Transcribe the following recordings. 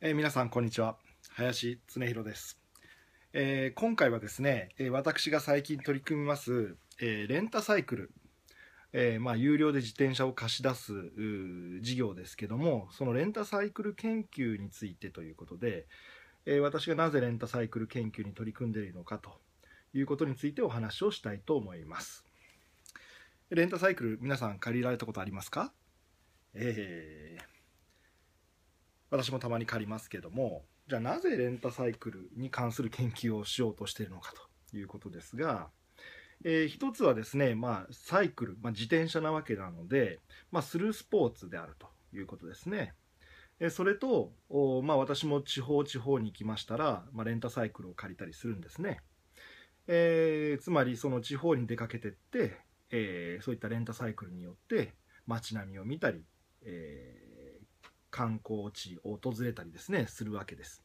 えー、皆さんこんにちは林恒弘です、えー、今回はですね、え私が最近取り組みます、えー、レンタサイクル、えー、まあ有料で自転車を貸し出す事業ですけどもそのレンタサイクル研究についてということで、えー、私がなぜレンタサイクル研究に取り組んでいるのかということについてお話をしたいと思いますレンタサイクル皆さん借りられたことありますかえー私もたまに借りますけどもじゃあなぜレンタサイクルに関する研究をしようとしているのかということですが、えー、一つはですね、まあ、サイクル、まあ、自転車なわけなので、まあ、ルースポーツであるということですね。えー、それと、まあ、私も地方地方に行きましたら、まあ、レンタサイクルを借りたりするんですね。えー、つまりその地方に出かけてって、えー、そういったレンタサイクルによって街並みを見たり、えー、観光地を訪れたりですね、するわけです。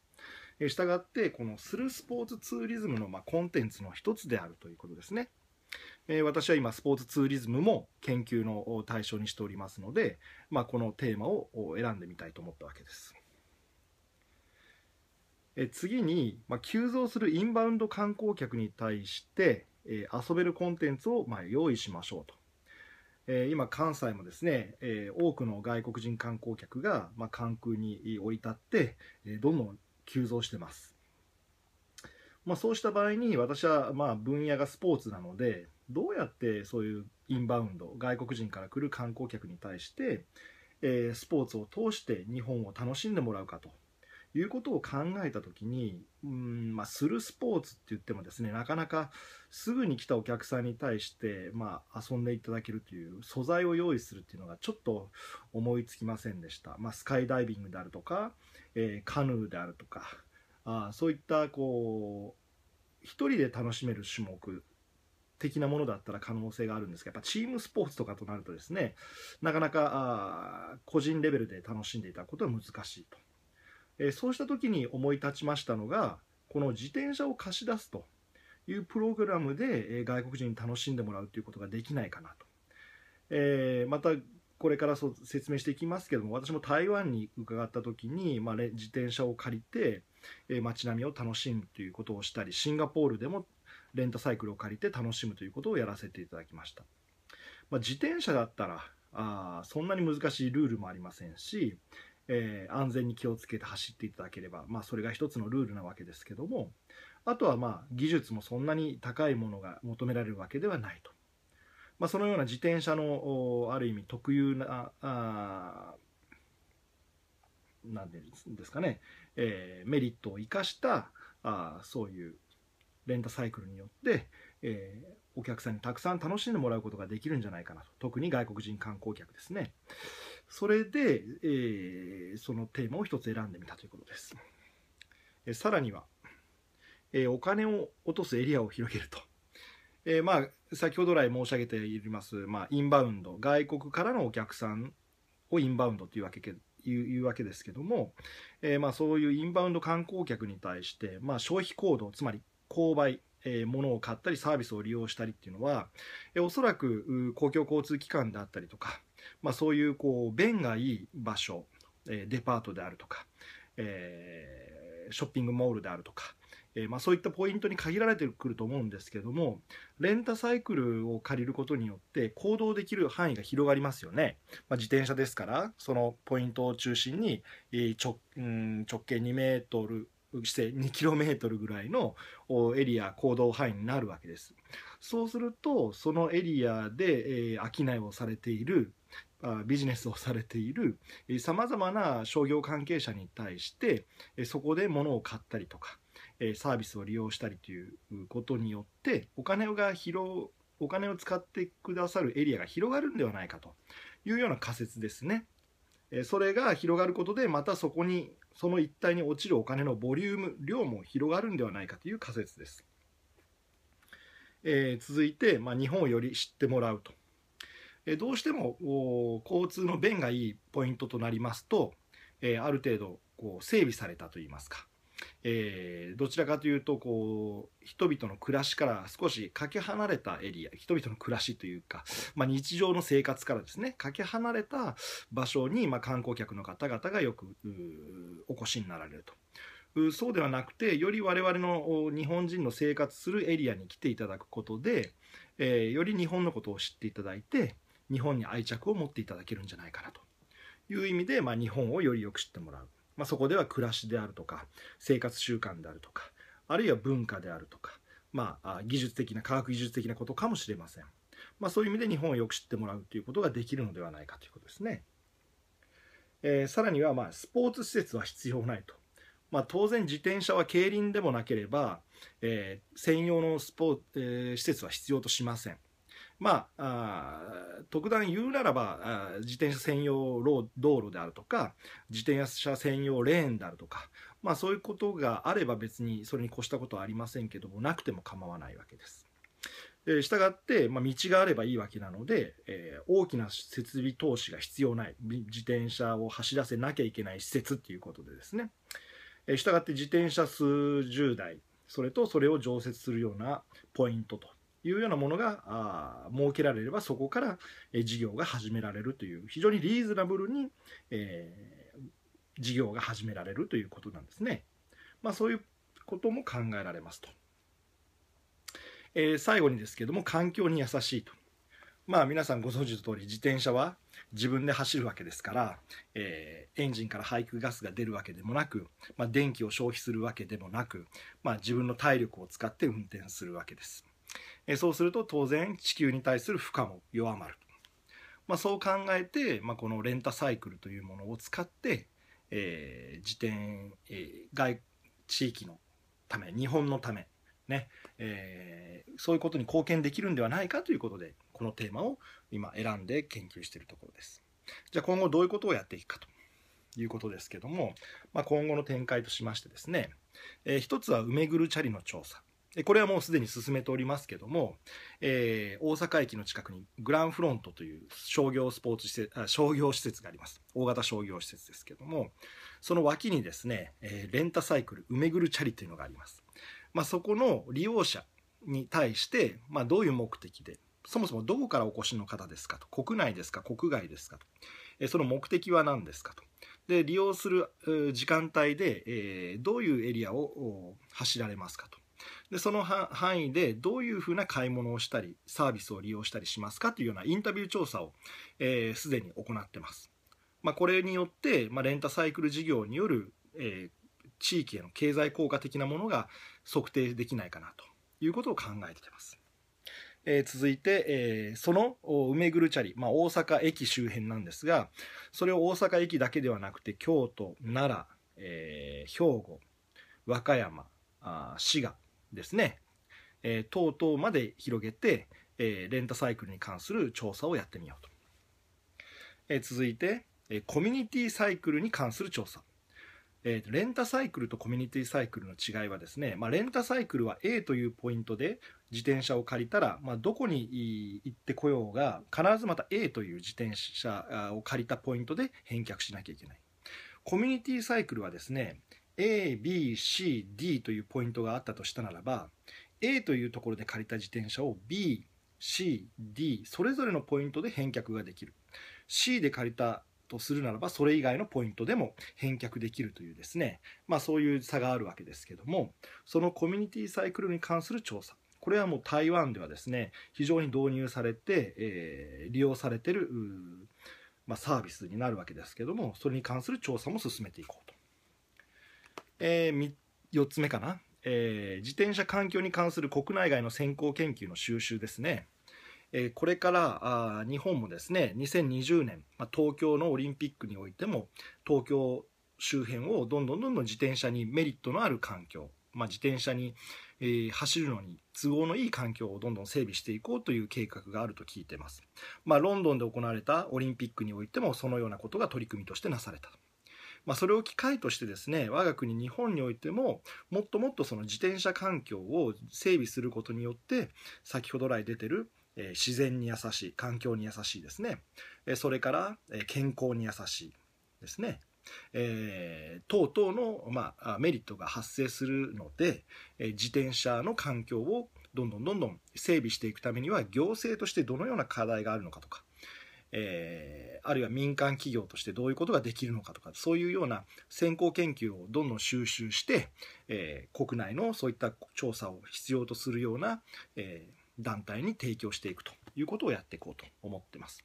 したがって、このするスポーツツーリズムのまコンテンツの一つであるということですね。え私は今、スポーツツーリズムも研究の対象にしておりますので、まあ、このテーマを選んでみたいと思ったわけです。え次に、ま急増するインバウンド観光客に対して、え遊べるコンテンツをま用意しましょうと。え今関西もですね、え多くの外国人観光客が、まあ、関空に降り立って、えどんどん急増してます、まあ、そうした場合に私はまあ分野がスポーツなのでどうやってそういうインバウンド外国人から来る観光客に対して、えスポーツを通して日本を楽しんでもらうかということを考えた時にうんまあ、するスポーツって言ってもですねなかなかすぐに来たお客さんに対して、まあ、遊んでいただけるという素材を用意するっていうのがちょっと思いつきませんでした、まあ、スカイダイビングであるとか、えー、カヌーであるとかあそういったこう1人で楽しめる種目的なものだったら可能性があるんですがやっぱチームスポーツとかとなるとですねなかなか個人レベルで楽しんでいただくことは難しいと。えー、そうした時に思い立ちましたのがこの自転車を貸し出すというプログラムで、えー、外国人に楽しんでもらうということができないかなと、えー、またこれからそう説明していきますけども私も台湾に伺った時に、まあ、自転車を借りて、え街並みを楽しむということをしたりシンガポールでもレンタサイクルを借りて楽しむということをやらせていただきました、まあ、自転車だったらあそんなに難しいルールもありませんし、えー、安全に気をつけて走っていただければ、まあ、それが一つのルールなわけですけどもあとはまあ技術もそんなに高いものが求められるわけではないと、まあ、そのような自転車のある意味特有なあなんですかね、えー、メリットを生かしたあそういうレンタサイクルによって、えー、お客さんにたくさん楽しんでもらうことができるんじゃないかなと特に外国人観光客ですね。それで、えー、そのテーマを一つ選んでみたということです。えさらには、えお金を落とすエリアを広げると。えー、まあ、先ほど来申し上げています、まあ、インバウンド、外国からのお客さんをインバウンドというわけいうわけですけども、えー、まあ、そういうインバウンド観光客に対して、まあ、消費行動、つまり購買、えー、物を買ったりサービスを利用したりっていうのは、えおそらく公共交通機関であったりとか、まあ、そういうこう便がいい場所、えデパートであるとか、えショッピングモールであるとか、えまあ、そういったポイントに限られてくると思うんですけどもレンタサイクルを借りることによって行動できる範囲が広がりますよね、まあ、自転車ですからそのポイントを中心に直,、うん、直径2メートルして2トルぐらいのエリア行動範囲になるわけです。そうするとそのエリアで、え商いをされているビジネスをされているさまざまな商業関係者に対してそこで物を買ったりとかサービスを利用したりということによってお金が広お金を使ってくださるエリアが広がるんではないかというような仮説ですね。それが広がることでまたそこにその一帯に落ちるお金のボリューム量も広がるんではないかという仮説です、えー、続いて、まあ、日本をより知ってもらうと、えー、どうしてもお交通の便がいいポイントとなりますと、えー、ある程度こう整備されたといいますかえー、どちらかというとこう人々の暮らしから少しかけ離れたエリア人々の暮らしというか、まあ、日常の生活からですねかけ離れた場所に、まあ、観光客の方々がよくお越しになられると。そうではなくてより我々の日本人の生活するエリアに来ていただくことで、えー、より日本のことを知っていただいて日本に愛着を持っていただけるんじゃないかなという意味で、まあ、日本をよりよく知ってもらう。まあ、そこでは暮らしであるとか生活習慣であるとかあるいは文化であるとか、まあ、技術的な科学技術的なことかもしれません、まあ、そういう意味で日本をよく知ってもらうということができるのではないかということですね、えー、さらにはまあスポーツ施設は必要ないと、まあ、当然自転車は競輪でもなければ、えー、専用のスポーツ、えー、施設は必要としませんまあ、あ特段言うならば自転車専用道路であるとか自転車専用レーンであるとか、まあ、そういうことがあれば別にそれに越したことはありませんけどもなくても構わないわけです。したがって、まあ、道があればいいわけなので、えー、大きな設備投資が必要ない自転車を走らせなきゃいけない施設っていうことでですね、えた従って自転車数十台それとそれを常設するようなポイントというようなものがあ設けられればそこから事業が始められるという非常にリーズナブルに、えー、事業が始められるということなんですね。まあ、そういうことも考えられますと。えー、最後にですけども環境に優しいと。まあ皆さんご存知の通り自転車は自分で走るわけですから、えー、エンジンから排気ガスが出るわけでもなく、まあ、電気を消費するわけでもなく、まあ、自分の体力を使って運転するわけです。えそうすると当然地球に対する負荷も弱まる、まあ、そう考えて、まあ、このレンタサイクルというものを使って、えー、自転、えー、外地域のため日本のためね、えー、そういうことに貢献できるんではないかということでこのテーマを今選んで研究しているところですじゃあ今後どういうことをやっていくかということですけども、まあ、今後の展開としましてですね、えー、一つは梅ぐるチャリの調査これはもうすでに進めておりますけども、えー、大阪駅の近くにグランフロントという商業スポーツ施設、商業施設があります。大型商業施設ですけども、その脇にですね、えー、レンタサイクル、梅ぐるチャリというのがあります。まあ、そこの利用者に対して、まあ、どういう目的で、そもそもどこからお越しの方ですかと、国内ですか、国外ですかと、えー、その目的は何ですかと。で、利用する時間帯で、えどういうエリアを走られますかと。でその範囲でどういうふうな買い物をしたりサービスを利用したりしますかというようなインタビュー調査をすで、えー、に行ってます、まあ、これによって、まあ、レンタサイクル事業による、えー、地域への経済効果的なものが測定できないかなということを考えてますえ続いて、えその梅ぐるチャリ、まあ、大阪駅周辺なんですがそれを大阪駅だけではなくて京都奈良、えー、兵庫和歌山あ滋賀ですね、えー、等々まで広げて、えー、レンタサイクルに関する調査をやってみようと、えー、続いて、えー、コミュニティサイクルに関する調査えー、レンタサイクルとコミュニティサイクルの違いはですね、まあ、レンタサイクルは A というポイントで自転車を借りたら、まあ、どこに行ってこようが必ずまた A という自転車を借りたポイントで返却しなきゃいけないコミュニティサイクルはですね ABCD というポイントがあったとしたならば A というところで借りた自転車を BCD それぞれのポイントで返却ができる C で借りたとするならばそれ以外のポイントでも返却できるというですねまあそういう差があるわけですけどもそのコミュニティサイクルに関する調査これはもう台湾ではですね非常に導入されて、えー、利用されてる、まあ、サービスになるわけですけどもそれに関する調査も進めていこうと。えー、4つ目かな、えー、自転車環境に関する国内外の先行研究の収集ですね、えー、これからあ日本もですね2020年、まあ、東京のオリンピックにおいても東京周辺をどんどんどんどん自転車にメリットのある環境、まあ、自転車に、えー、走るのに都合のいい環境をどんどん整備していこうという計画があると聞いてます、まあ、ロンドンで行われたオリンピックにおいてもそのようなことが取り組みとしてなされたまあ、それを機会としてですね我が国日本においてももっともっとその自転車環境を整備することによって先ほど来出てるえ自然に優しい環境に優しいですね、えそれから、え健康に優しいですね、えー、等々の、まあ、メリットが発生するので、え自転車の環境をどんどんどんどん整備していくためには行政としてどのような課題があるのかとかえー、あるいは民間企業としてどういうことができるのかとかそういうような先行研究をどんどん収集して、えー、国内のそういった調査を必要とするような、えー、団体に提供していくということをやっていこうと思ってます。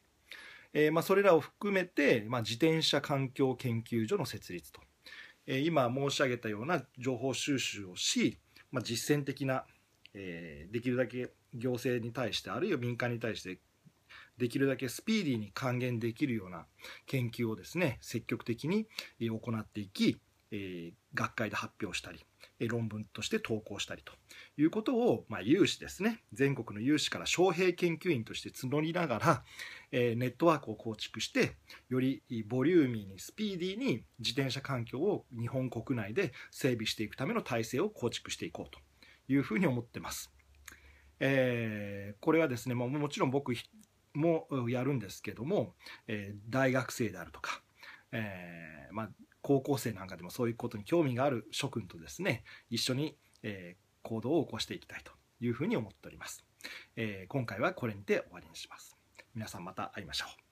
えーまあ、それらを含めて、まあ、自転車環境研究所の設立と、えー、今申し上げたような情報収集をし、まあ、実践的な、えー、できるだけ行政に対してあるいは民間に対してできるだけスピーディーに還元できるような研究をですね積極的に行っていき学会で発表したり論文として投稿したりということを、まあ、有志ですね全国の有志から招聘研究員として募りながら、えネットワークを構築してよりボリューミーにスピーディーに自転車環境を日本国内で整備していくための体制を構築していこうというふうに思ってます。えー、これはですねあ、もちろん僕もやるんですけども、えー、大学生であるとか、えー、まあ、高校生なんかでもそういうことに興味がある諸君とですね一緒に、え行動を起こしていきたいというふうに思っております、え今回はこれにて終わりにします皆さんまた会いましょう